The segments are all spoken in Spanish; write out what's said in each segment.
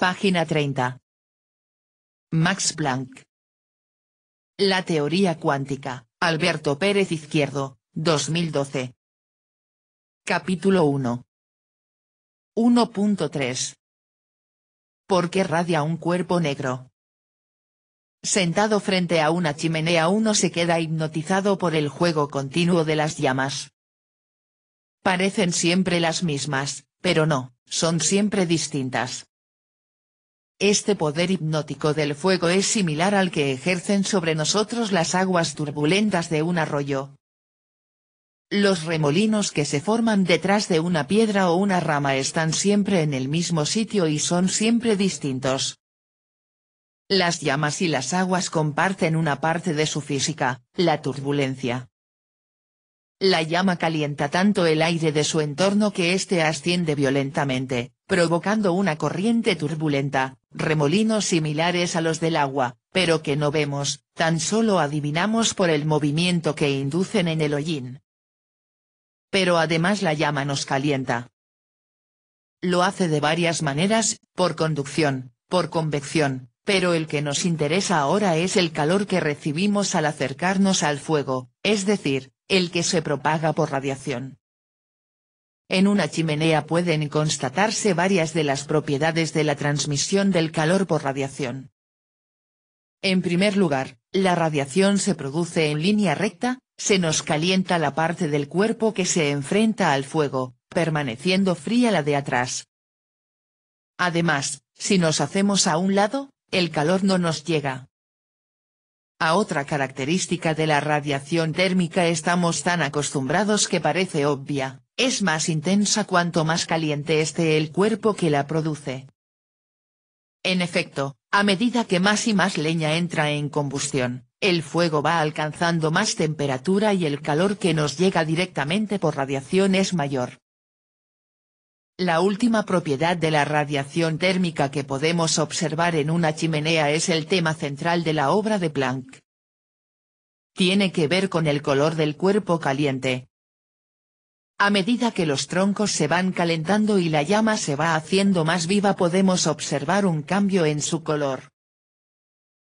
Página 30. Max Planck. La teoría cuántica, Alberto Pérez Izquierdo, 2012. Capítulo 1. 1.3. ¿Por qué radia un cuerpo negro? Sentado frente a una chimenea uno se queda hipnotizado por el juego continuo de las llamas. Parecen siempre las mismas, pero no, son siempre distintas. Este poder hipnótico del fuego es similar al que ejercen sobre nosotros las aguas turbulentas de un arroyo. Los remolinos que se forman detrás de una piedra o una rama están siempre en el mismo sitio y son siempre distintos. Las llamas y las aguas comparten una parte de su física, la turbulencia. La llama calienta tanto el aire de su entorno que éste asciende violentamente, provocando una corriente turbulenta, remolinos similares a los del agua, pero que no vemos, tan solo adivinamos por el movimiento que inducen en el hollín. Pero además la llama nos calienta. Lo hace de varias maneras, por conducción, por convección, pero el que nos interesa ahora es el calor que recibimos al acercarnos al fuego, es decir, el que se propaga por radiación. En una chimenea pueden constatarse varias de las propiedades de la transmisión del calor por radiación. En primer lugar, la radiación se produce en línea recta, se nos calienta la parte del cuerpo que se enfrenta al fuego, permaneciendo fría la de atrás. Además, si nos hacemos a un lado, el calor no nos llega. A otra característica de la radiación térmica estamos tan acostumbrados que parece obvia, es más intensa cuanto más caliente esté el cuerpo que la produce. En efecto, a medida que más y más leña entra en combustión, el fuego va alcanzando más temperatura y el calor que nos llega directamente por radiación es mayor. La última propiedad de la radiación térmica que podemos observar en una chimenea es el tema central de la obra de Planck. Tiene que ver con el color del cuerpo caliente, a medida que los troncos se van calentando y la llama se va haciendo más viva podemos observar un cambio en su color.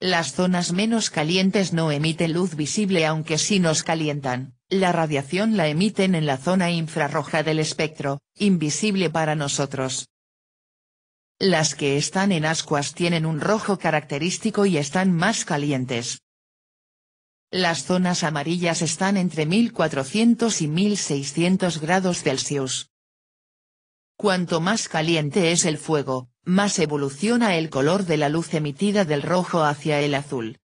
Las zonas menos calientes no emiten luz visible aunque sí nos calientan, la radiación la emiten en la zona infrarroja del espectro, invisible para nosotros. Las que están en ascuas tienen un rojo característico y están más calientes, las zonas amarillas están entre 1400 y 1600 grados Celsius. Cuanto más caliente es el fuego, más evoluciona el color de la luz emitida del rojo hacia el azul.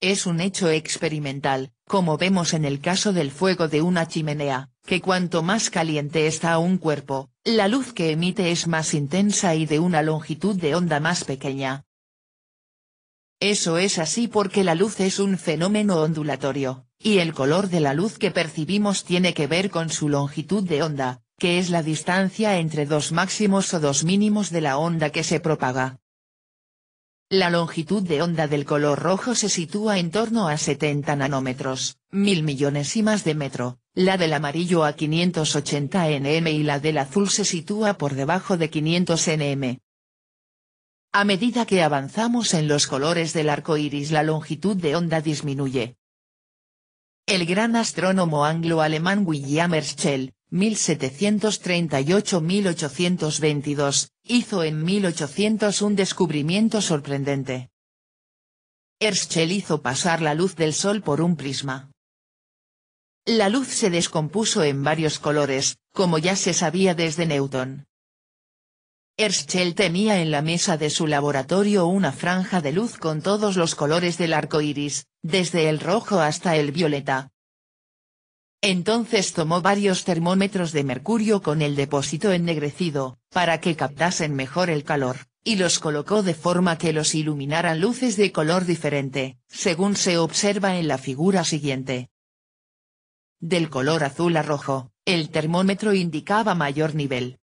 Es un hecho experimental, como vemos en el caso del fuego de una chimenea, que cuanto más caliente está un cuerpo, la luz que emite es más intensa y de una longitud de onda más pequeña, eso es así porque la luz es un fenómeno ondulatorio, y el color de la luz que percibimos tiene que ver con su longitud de onda, que es la distancia entre dos máximos o dos mínimos de la onda que se propaga. La longitud de onda del color rojo se sitúa en torno a 70 nanómetros, mil millones y más de metro, la del amarillo a 580 nm y la del azul se sitúa por debajo de 500 nm. A medida que avanzamos en los colores del arco iris la longitud de onda disminuye. El gran astrónomo anglo-alemán William Herschel, 1738-1822, hizo en 1800 un descubrimiento sorprendente. Herschel hizo pasar la luz del Sol por un prisma. La luz se descompuso en varios colores, como ya se sabía desde Newton. Herschel tenía en la mesa de su laboratorio una franja de luz con todos los colores del arco iris, desde el rojo hasta el violeta. Entonces tomó varios termómetros de mercurio con el depósito ennegrecido, para que captasen mejor el calor, y los colocó de forma que los iluminaran luces de color diferente, según se observa en la figura siguiente. Del color azul a rojo, el termómetro indicaba mayor nivel,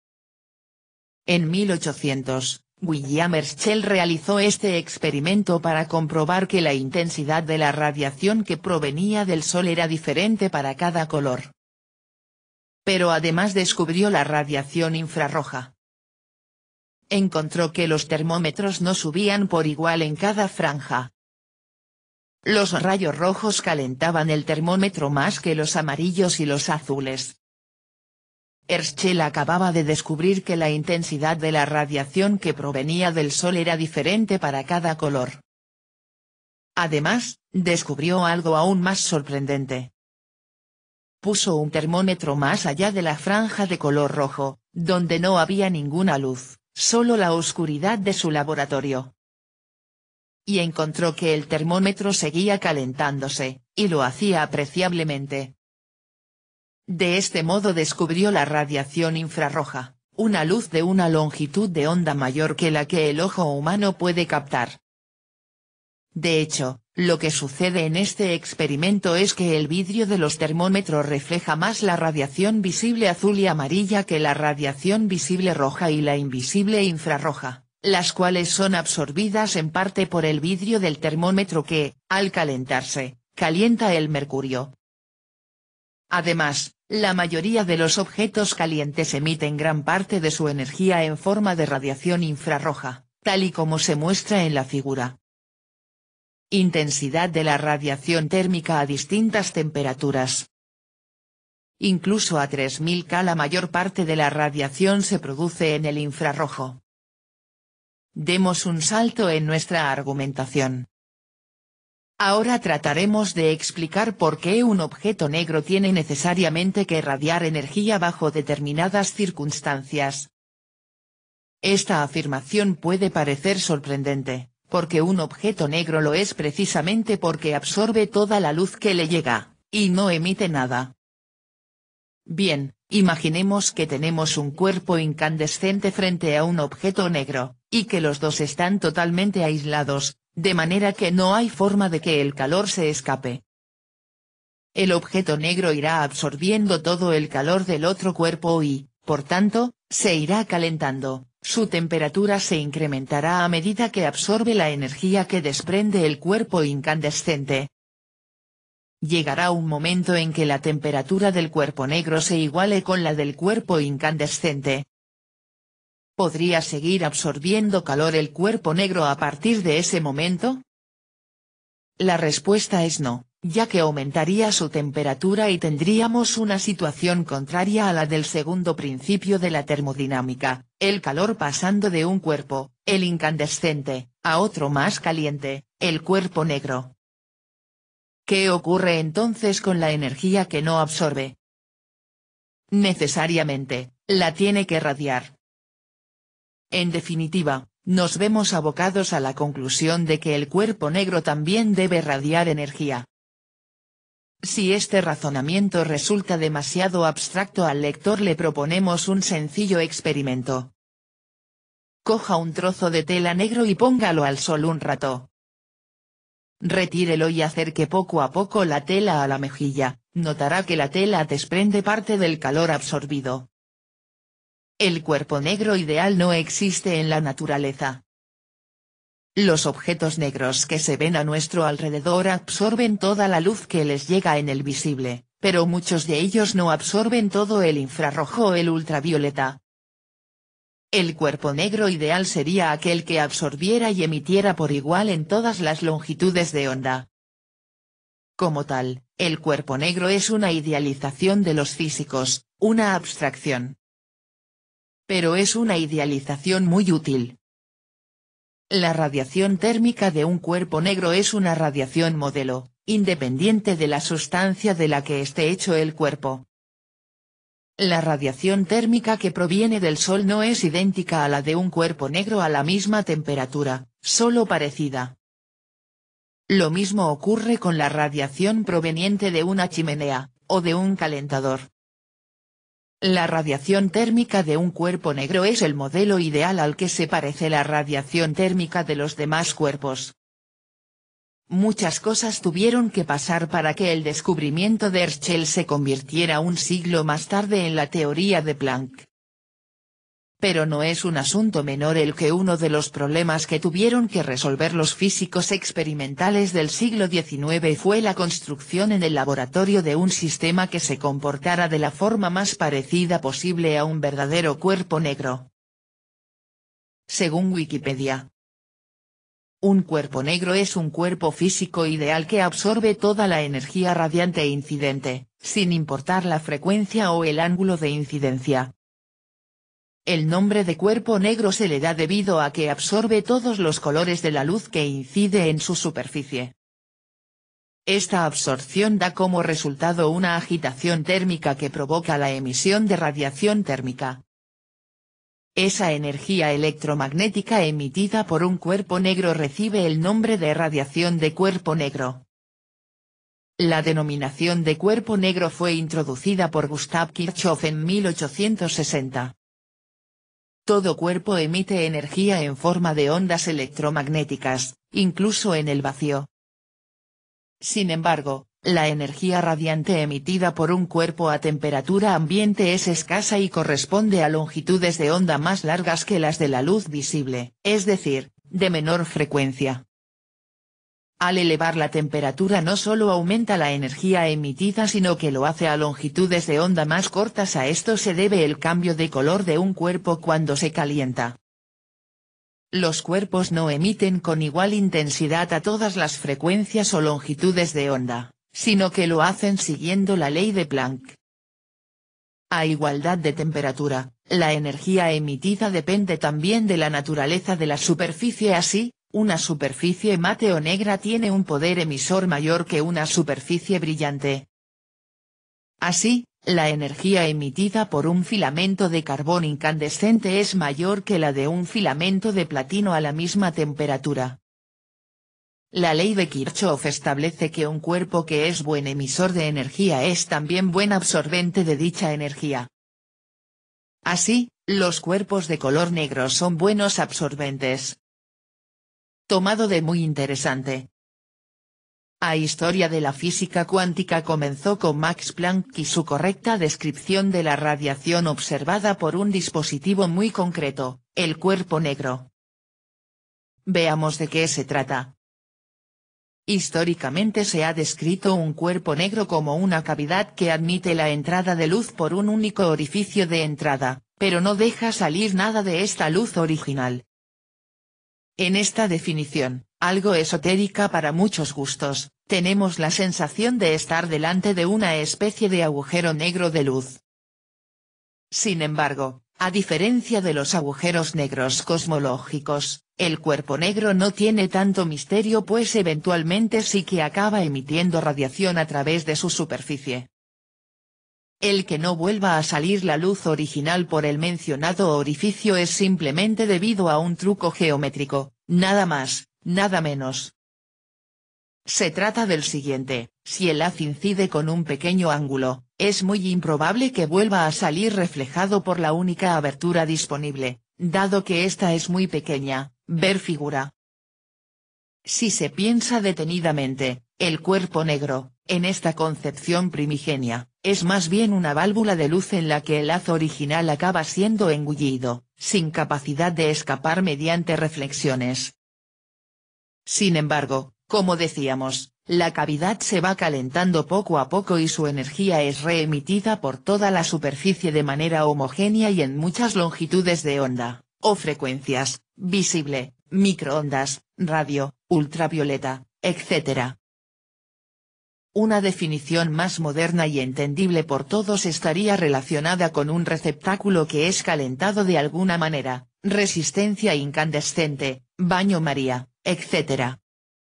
en 1800, William Herschel realizó este experimento para comprobar que la intensidad de la radiación que provenía del Sol era diferente para cada color. Pero además descubrió la radiación infrarroja. Encontró que los termómetros no subían por igual en cada franja. Los rayos rojos calentaban el termómetro más que los amarillos y los azules. Herschel acababa de descubrir que la intensidad de la radiación que provenía del Sol era diferente para cada color. Además, descubrió algo aún más sorprendente. Puso un termómetro más allá de la franja de color rojo, donde no había ninguna luz, solo la oscuridad de su laboratorio. Y encontró que el termómetro seguía calentándose, y lo hacía apreciablemente. De este modo descubrió la radiación infrarroja, una luz de una longitud de onda mayor que la que el ojo humano puede captar. De hecho, lo que sucede en este experimento es que el vidrio de los termómetros refleja más la radiación visible azul y amarilla que la radiación visible roja y la invisible infrarroja, las cuales son absorbidas en parte por el vidrio del termómetro que, al calentarse, calienta el mercurio, Además, la mayoría de los objetos calientes emiten gran parte de su energía en forma de radiación infrarroja, tal y como se muestra en la figura. Intensidad de la radiación térmica a distintas temperaturas. Incluso a 3000 K la mayor parte de la radiación se produce en el infrarrojo. Demos un salto en nuestra argumentación. Ahora trataremos de explicar por qué un objeto negro tiene necesariamente que irradiar energía bajo determinadas circunstancias. Esta afirmación puede parecer sorprendente, porque un objeto negro lo es precisamente porque absorbe toda la luz que le llega, y no emite nada. Bien, imaginemos que tenemos un cuerpo incandescente frente a un objeto negro, y que los dos están totalmente aislados, de manera que no hay forma de que el calor se escape. El objeto negro irá absorbiendo todo el calor del otro cuerpo y, por tanto, se irá calentando, su temperatura se incrementará a medida que absorbe la energía que desprende el cuerpo incandescente. Llegará un momento en que la temperatura del cuerpo negro se iguale con la del cuerpo incandescente, ¿Podría seguir absorbiendo calor el cuerpo negro a partir de ese momento? La respuesta es no, ya que aumentaría su temperatura y tendríamos una situación contraria a la del segundo principio de la termodinámica, el calor pasando de un cuerpo, el incandescente, a otro más caliente, el cuerpo negro. ¿Qué ocurre entonces con la energía que no absorbe? Necesariamente, la tiene que radiar, en definitiva, nos vemos abocados a la conclusión de que el cuerpo negro también debe radiar energía. Si este razonamiento resulta demasiado abstracto al lector le proponemos un sencillo experimento. Coja un trozo de tela negro y póngalo al sol un rato. Retírelo y acerque poco a poco la tela a la mejilla, notará que la tela desprende parte del calor absorbido. El cuerpo negro ideal no existe en la naturaleza. Los objetos negros que se ven a nuestro alrededor absorben toda la luz que les llega en el visible, pero muchos de ellos no absorben todo el infrarrojo o el ultravioleta. El cuerpo negro ideal sería aquel que absorbiera y emitiera por igual en todas las longitudes de onda. Como tal, el cuerpo negro es una idealización de los físicos, una abstracción pero es una idealización muy útil. La radiación térmica de un cuerpo negro es una radiación modelo, independiente de la sustancia de la que esté hecho el cuerpo. La radiación térmica que proviene del Sol no es idéntica a la de un cuerpo negro a la misma temperatura, solo parecida. Lo mismo ocurre con la radiación proveniente de una chimenea, o de un calentador. La radiación térmica de un cuerpo negro es el modelo ideal al que se parece la radiación térmica de los demás cuerpos. Muchas cosas tuvieron que pasar para que el descubrimiento de Herschel se convirtiera un siglo más tarde en la teoría de Planck pero no es un asunto menor el que uno de los problemas que tuvieron que resolver los físicos experimentales del siglo XIX fue la construcción en el laboratorio de un sistema que se comportara de la forma más parecida posible a un verdadero cuerpo negro. Según Wikipedia. Un cuerpo negro es un cuerpo físico ideal que absorbe toda la energía radiante e incidente, sin importar la frecuencia o el ángulo de incidencia, el nombre de cuerpo negro se le da debido a que absorbe todos los colores de la luz que incide en su superficie. Esta absorción da como resultado una agitación térmica que provoca la emisión de radiación térmica. Esa energía electromagnética emitida por un cuerpo negro recibe el nombre de radiación de cuerpo negro. La denominación de cuerpo negro fue introducida por Gustav Kirchhoff en 1860. Todo cuerpo emite energía en forma de ondas electromagnéticas, incluso en el vacío. Sin embargo, la energía radiante emitida por un cuerpo a temperatura ambiente es escasa y corresponde a longitudes de onda más largas que las de la luz visible, es decir, de menor frecuencia. Al elevar la temperatura no solo aumenta la energía emitida sino que lo hace a longitudes de onda más cortas a esto se debe el cambio de color de un cuerpo cuando se calienta. Los cuerpos no emiten con igual intensidad a todas las frecuencias o longitudes de onda, sino que lo hacen siguiendo la ley de Planck. A igualdad de temperatura, la energía emitida depende también de la naturaleza de la superficie así, una superficie mate o negra tiene un poder emisor mayor que una superficie brillante. Así, la energía emitida por un filamento de carbón incandescente es mayor que la de un filamento de platino a la misma temperatura. La ley de Kirchhoff establece que un cuerpo que es buen emisor de energía es también buen absorbente de dicha energía. Así, los cuerpos de color negro son buenos absorbentes, Tomado de muy interesante. La historia de la física cuántica comenzó con Max Planck y su correcta descripción de la radiación observada por un dispositivo muy concreto, el cuerpo negro. Veamos de qué se trata. Históricamente se ha descrito un cuerpo negro como una cavidad que admite la entrada de luz por un único orificio de entrada, pero no deja salir nada de esta luz original. En esta definición, algo esotérica para muchos gustos, tenemos la sensación de estar delante de una especie de agujero negro de luz. Sin embargo, a diferencia de los agujeros negros cosmológicos, el cuerpo negro no tiene tanto misterio pues eventualmente sí que acaba emitiendo radiación a través de su superficie el que no vuelva a salir la luz original por el mencionado orificio es simplemente debido a un truco geométrico, nada más, nada menos. Se trata del siguiente, si el haz incide con un pequeño ángulo, es muy improbable que vuelva a salir reflejado por la única abertura disponible, dado que esta es muy pequeña, ver figura. Si se piensa detenidamente, el cuerpo negro, en esta concepción primigenia, es más bien una válvula de luz en la que el haz original acaba siendo engullido, sin capacidad de escapar mediante reflexiones. Sin embargo, como decíamos, la cavidad se va calentando poco a poco y su energía es reemitida por toda la superficie de manera homogénea y en muchas longitudes de onda, o frecuencias, visible, microondas, radio, ultravioleta, etc. Una definición más moderna y entendible por todos estaría relacionada con un receptáculo que es calentado de alguna manera, resistencia incandescente, baño María, etc.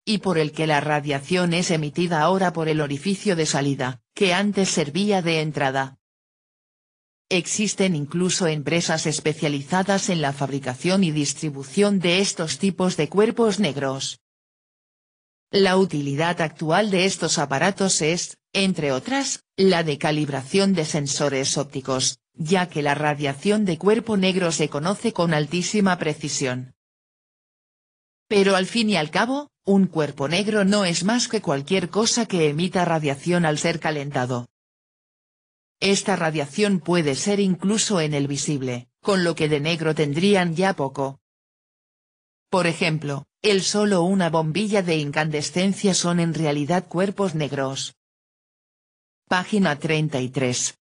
Y por el que la radiación es emitida ahora por el orificio de salida, que antes servía de entrada, Existen incluso empresas especializadas en la fabricación y distribución de estos tipos de cuerpos negros. La utilidad actual de estos aparatos es, entre otras, la de calibración de sensores ópticos, ya que la radiación de cuerpo negro se conoce con altísima precisión. Pero al fin y al cabo, un cuerpo negro no es más que cualquier cosa que emita radiación al ser calentado. Esta radiación puede ser incluso en el visible, con lo que de negro tendrían ya poco. Por ejemplo, el solo una bombilla de incandescencia son en realidad cuerpos negros. Página 33.